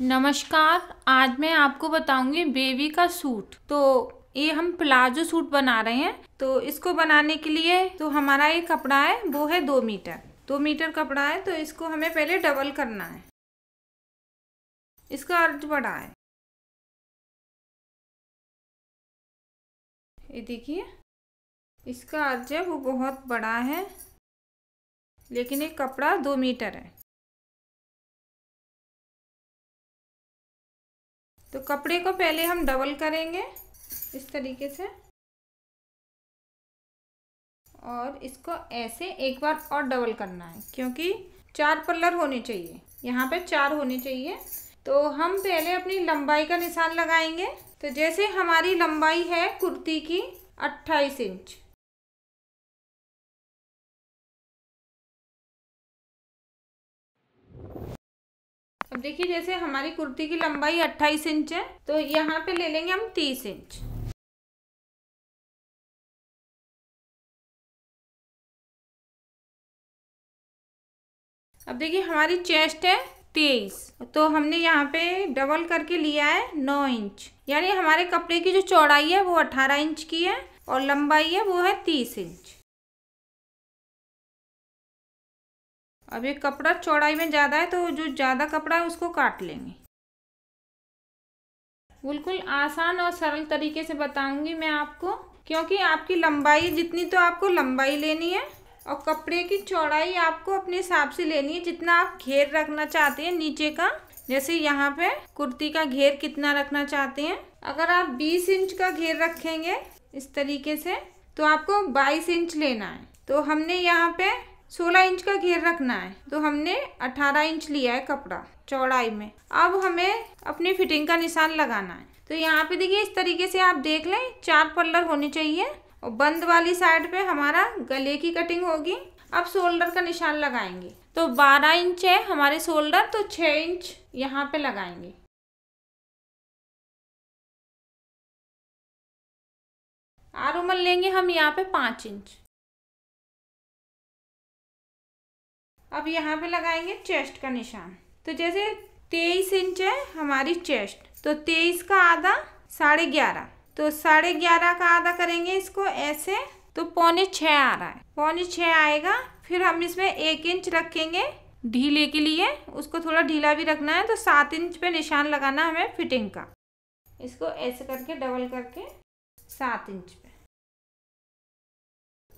नमस्कार आज मैं आपको बताऊंगी बेबी का सूट तो ये हम प्लाजो सूट बना रहे हैं तो इसको बनाने के लिए तो हमारा ये कपड़ा है वो है दो मीटर दो मीटर कपड़ा है तो इसको हमें पहले डबल करना है इसका अर्ज बड़ा है ये देखिए इसका अर्ज है वो बहुत बड़ा है लेकिन ये कपड़ा दो मीटर है तो कपड़े को पहले हम डबल करेंगे इस तरीके से और इसको ऐसे एक बार और डबल करना है क्योंकि चार पल्लर होने चाहिए यहाँ पे चार होने चाहिए तो हम पहले अपनी लंबाई का निशान लगाएंगे तो जैसे हमारी लंबाई है कुर्ती की अट्ठाईस इंच देखिए जैसे हमारी कुर्ती की लंबाई 28 इंच है तो यहाँ पे ले लेंगे हम 30 इंच अब देखिए हमारी चेस्ट है तेईस तो हमने यहाँ पे डबल करके लिया है नौ इंच यानी हमारे कपड़े की जो चौड़ाई है वो अठारह इंच की है और लंबाई है वो है तीस इंच अब ये कपड़ा चौड़ाई में ज़्यादा है तो जो ज़्यादा कपड़ा है उसको काट लेंगे बिल्कुल आसान और सरल तरीके से बताऊंगी मैं आपको क्योंकि आपकी लंबाई जितनी तो आपको लंबाई लेनी है और कपड़े की चौड़ाई आपको अपने हिसाब से लेनी है जितना आप घेर रखना चाहते हैं नीचे का जैसे यहाँ पे कुर्ती का घेर कितना रखना चाहते हैं अगर आप 20 इंच का घेर रखेंगे इस तरीके से तो आपको 22 इंच लेना है तो हमने यहाँ पे सोलह इंच का घेर रखना है तो हमने अठारह इंच लिया है कपड़ा चौड़ाई में अब हमें अपनी फिटिंग का निशान लगाना है तो यहाँ पे देखिए इस तरीके से आप देख लें चार पल्लर होने चाहिए और बंद वाली साइड पे हमारा गले की कटिंग होगी अब शोल्डर का निशान लगाएंगे तो बारह इंच है हमारे शोल्डर तो छः इंच यहाँ पे लगाएंगे आरुमल लेंगे हम यहाँ पे पाँच इंच अब यहाँ पे लगाएंगे चेस्ट का निशान तो जैसे तेईस इंच है हमारी चेस्ट तो तेईस का आधा साढ़े ग्यारह तो साढ़े ग्यारह का आधा करेंगे इसको ऐसे तो पौने छ आ रहा है पौने छ आएगा फिर हम इसमें एक इंच रखेंगे ढीले के लिए उसको थोड़ा ढीला भी रखना है तो सात इंच पे निशान लगाना हमें फिटिंग का इसको ऐसे करके डबल करके सात इंच पे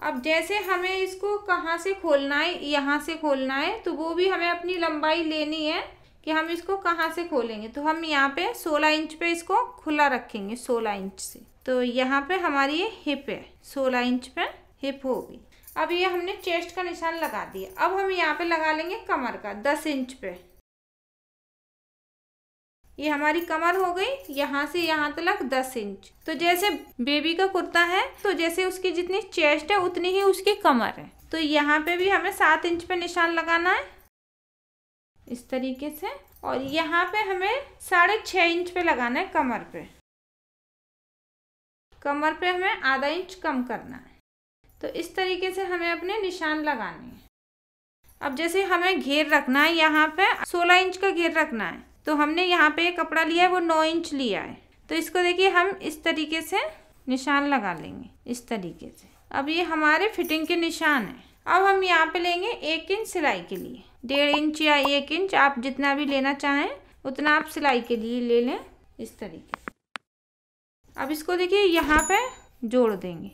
अब जैसे हमें इसको कहाँ से खोलना है यहाँ से खोलना है तो वो भी हमें अपनी लंबाई लेनी है कि हम इसको कहाँ से खोलेंगे तो हम यहाँ पे सोलह इंच पे इसको खुला रखेंगे सोलह इंच से तो यहाँ पे हमारी ये हिप है सोलह इंच पे हिप होगी अब ये हमने चेस्ट का निशान लगा दिया अब हम यहाँ पे लगा लेंगे कमर का दस इंच पे ये हमारी कमर हो गई यहाँ से यहाँ तक दस इंच तो जैसे बेबी का कुर्ता है तो जैसे उसकी जितनी चेस्ट है उतनी ही उसकी कमर है तो यहाँ पे भी हमें सात इंच पे निशान लगाना है इस तरीके से और यहाँ पे हमें साढ़े छः इंच पे लगाना है कमर पे कमर पे हमें आधा इंच कम करना है तो इस तरीके से हमें अपने निशान लगाने हैं अब जैसे हमें घेर रखना है यहाँ पे 16 इंच का घेर रखना है तो हमने यहाँ पे कपड़ा लिया है वो नौ इंच लिया है तो इसको देखिए हम इस तरीके से निशान लगा लेंगे इस तरीके से अब ये हमारे फिटिंग के निशान है अब हम यहाँ पे लेंगे एक इंच सिलाई के लिए डेढ़ इंच या एक इंच आप जितना भी लेना चाहें उतना आप सिलाई के लिए ले लें इस तरीके अब इसको देखिए यहाँ पे जोड़ देंगे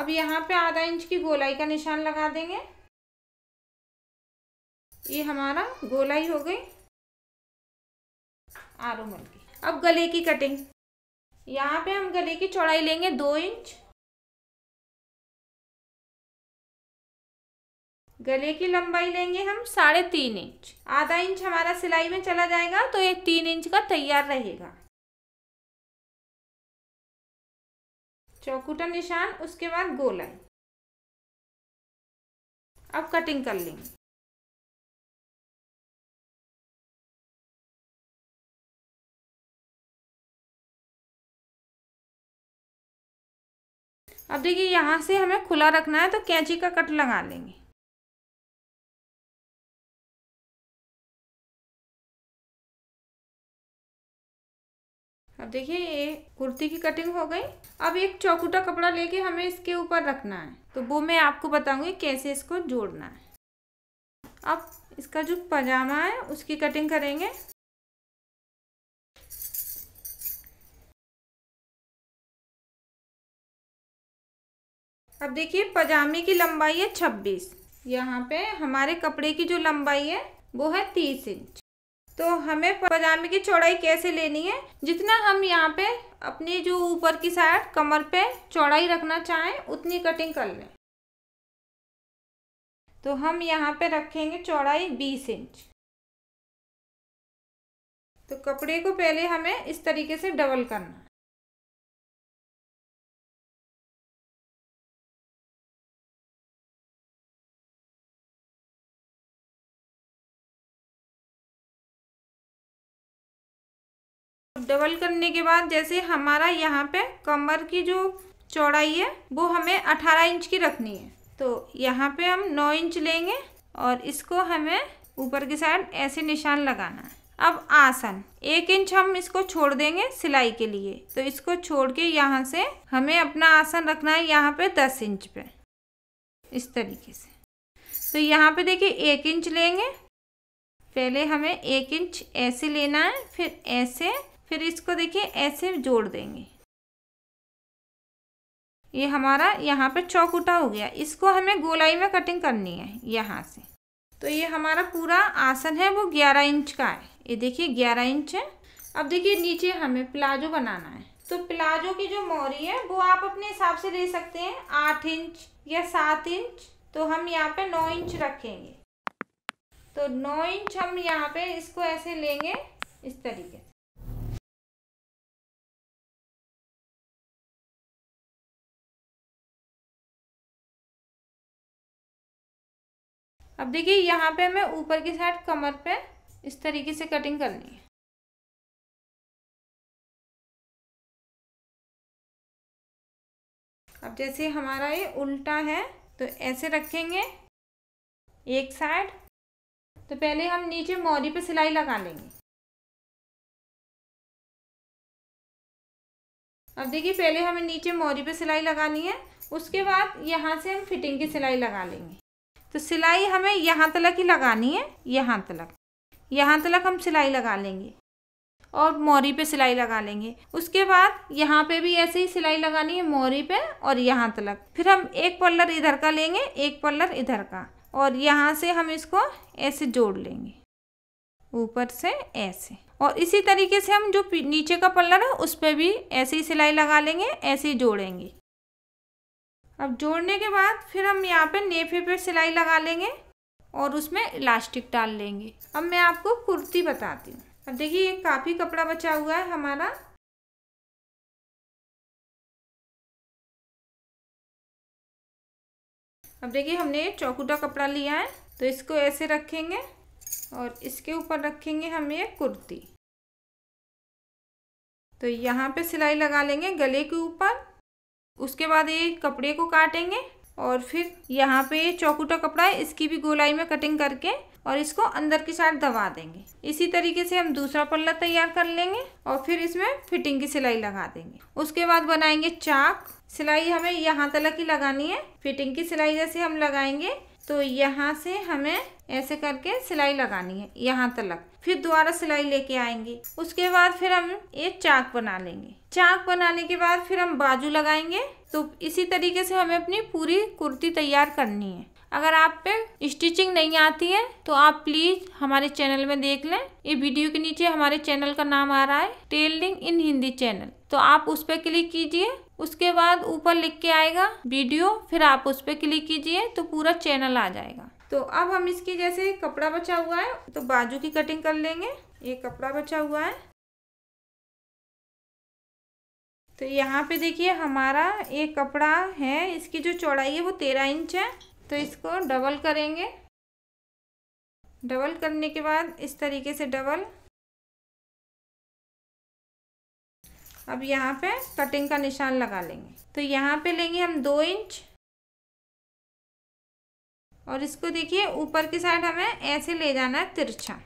अब यहाँ पे आधा इंच की गोलाई का निशान लगा देंगे ये हमारा गोलाई हो गई मल की अब गले की कटिंग यहाँ पे हम गले की चौड़ाई लेंगे दो इंच गले की लंबाई लेंगे हम साढ़े तीन इंच आधा इंच हमारा सिलाई में चला जाएगा तो ये तीन इंच का तैयार रहेगा चौकुटा निशान उसके बाद गोलाई अब कटिंग कर लेंगे अब देखिए यहाँ से हमें खुला रखना है तो कैंची का कट लगा लेंगे अब देखिए ये कुर्ती की कटिंग हो गई अब एक चौकुटा कपड़ा लेके हमें इसके ऊपर रखना है तो वो मैं आपको बताऊंगी कैसे इसको जोड़ना है अब इसका जो पजामा है उसकी कटिंग करेंगे अब देखिए पजामे की लंबाई है छब्बीस यहाँ पे हमारे कपड़े की जो लंबाई है वो है तीस इंच तो हमें पजामे की चौड़ाई कैसे लेनी है जितना हम यहाँ पे अपने जो ऊपर की साइड कमर पे चौड़ाई रखना चाहें उतनी कटिंग कर लें तो हम यहाँ पे रखेंगे चौड़ाई बीस इंच तो कपड़े को पहले हमें इस तरीके से डबल करना डबल करने के बाद जैसे हमारा यहाँ पे कमर की जो चौड़ाई है वो हमें अठारह इंच की रखनी है तो यहाँ पे हम नौ इंच लेंगे और इसको हमें ऊपर की साइड ऐसे निशान लगाना है अब आसन एक इंच हम इसको छोड़ देंगे सिलाई के लिए तो इसको छोड़ के यहाँ से हमें अपना आसन रखना है यहाँ पे दस इंच पे इस तरीके से तो यहाँ पे देखिए एक इंच लेंगे पहले हमें एक इंच ऐसे लेना है फिर ऐसे फिर इसको देखिए ऐसे जोड़ देंगे ये हमारा यहाँ पर चौकुटा हो गया इसको हमें गोलाई में कटिंग करनी है यहाँ से तो ये हमारा पूरा आसन है वो ग्यारह इंच का है ये देखिए ग्यारह इंच है अब देखिए नीचे हमें प्लाजो बनाना है तो प्लाजो की जो मोरी है वो आप अपने हिसाब से ले सकते हैं आठ इंच या सात इंच तो हम यहाँ पे नौ इंच रखेंगे तो नौ इंच हम यहाँ पे इसको ऐसे लेंगे इस तरीके से अब देखिए यहाँ पे हमें ऊपर की साइड कमर पे इस तरीके से कटिंग करनी है अब जैसे हमारा ये उल्टा है तो ऐसे रखेंगे एक साइड तो पहले हम नीचे मोरी पे सिलाई लगा लेंगे अब देखिए पहले हमें नीचे मोरी पे सिलाई लगानी है उसके बाद यहाँ से हम फिटिंग की सिलाई लगा लेंगे तो सिलाई हमें यहाँ तलक ही लगानी है यहाँ तलक यहाँ तलक हम सिलाई लगा लेंगे और मोरी पे सिलाई लगा लेंगे उसके बाद यहाँ पे भी ऐसे ही सिलाई लगानी है मोरी पे और यहाँ तलक फिर हम एक पल्लर इधर का लेंगे एक पल्लर इधर का और यहाँ से हम इसको ऐसे जोड़ लेंगे ऊपर से ऐसे और इसी तरीके से हम जो नीचे का पल्लर है उस पर भी ऐसे ही सिलाई लगा लेंगे ऐसे ही जोड़ेंगे अब जोड़ने के बाद फिर हम यहाँ पे नेफे पे सिलाई लगा लेंगे और उसमें इलास्टिक डाल लेंगे अब मैं आपको कुर्ती बताती हूँ अब देखिए ये काफ़ी कपड़ा बचा हुआ है हमारा अब देखिए हमने चौकूटा कपड़ा लिया है तो इसको ऐसे रखेंगे और इसके ऊपर रखेंगे हम ये कुर्ती तो यहाँ पे सिलाई लगा लेंगे गले के ऊपर उसके बाद ये कपड़े को काटेंगे और फिर यहाँ पे चौकुटा कपड़ा है इसकी भी गोलाई में कटिंग करके और इसको अंदर की साइड दबा देंगे इसी तरीके से हम दूसरा पल्ला तैयार कर लेंगे और फिर इसमें फिटिंग की सिलाई लगा देंगे उसके बाद बनाएंगे चाक सिलाई हमें यहाँ तलक ही लगानी है फिटिंग की सिलाई जैसे हम लगाएंगे तो यहाँ से हमें ऐसे करके सिलाई लगानी है यहाँ तक फिर दोबारा सिलाई लेके आएंगे उसके बाद फिर हम ये चाक बना लेंगे चाक बनाने के बाद फिर हम बाजू लगाएंगे तो इसी तरीके से हमें अपनी पूरी कुर्ती तैयार करनी है अगर आप पे स्टिचिंग नहीं आती है तो आप प्लीज़ हमारे चैनल में देख लें ये वीडियो के नीचे हमारे चैनल का नाम आ रहा है टेलरिंग इन हिंदी चैनल तो आप उस पर क्लिक कीजिए उसके बाद ऊपर लिख के आएगा वीडियो फिर आप उस पर क्लिक कीजिए तो पूरा चैनल आ जाएगा तो अब हम इसकी जैसे कपड़ा बचा हुआ है तो बाजू की कटिंग कर लेंगे ये कपड़ा बचा हुआ है तो यहाँ पे देखिए हमारा ये कपड़ा है इसकी जो चौड़ाई है वो तेरह इंच है तो इसको डबल करेंगे डबल करने के बाद इस तरीके से डबल अब यहाँ पे कटिंग का निशान लगा लेंगे तो यहाँ पे लेंगे हम दो इंच और इसको देखिए ऊपर की साइड हमें ऐसे ले जाना है तिरछा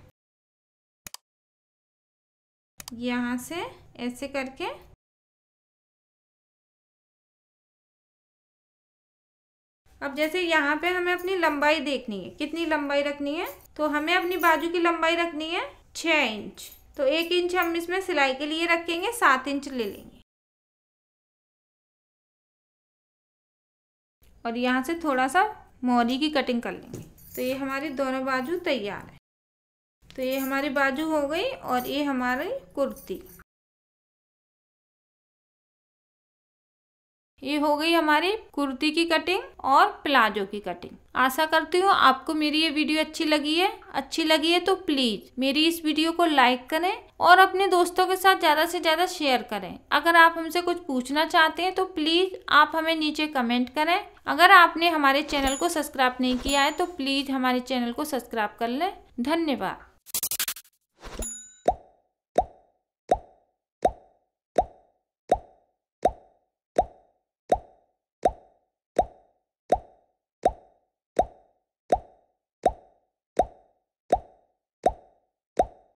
यहाँ से ऐसे करके अब जैसे यहाँ पे हमें अपनी लंबाई देखनी है कितनी लंबाई रखनी है तो हमें अपनी बाजू की लंबाई रखनी है छः इंच तो एक इंच हम इसमें सिलाई के लिए रखेंगे सात इंच ले लेंगे और यहाँ से थोड़ा सा मोरी की कटिंग कर लेंगे तो ये हमारी दोनों बाजू तैयार है तो ये हमारी बाजू हो गई और ये हमारी कुर्ती ये हो गई हमारी कुर्ती की कटिंग और प्लाजो की कटिंग आशा करती हूँ आपको मेरी ये वीडियो अच्छी लगी है अच्छी लगी है तो प्लीज़ मेरी इस वीडियो को लाइक करें और अपने दोस्तों के साथ ज़्यादा से ज़्यादा शेयर करें अगर आप हमसे कुछ पूछना चाहते हैं तो प्लीज़ आप हमें नीचे कमेंट करें अगर आपने हमारे चैनल को सब्सक्राइब नहीं किया है तो प्लीज़ हमारे चैनल को सब्सक्राइब कर लें धन्यवाद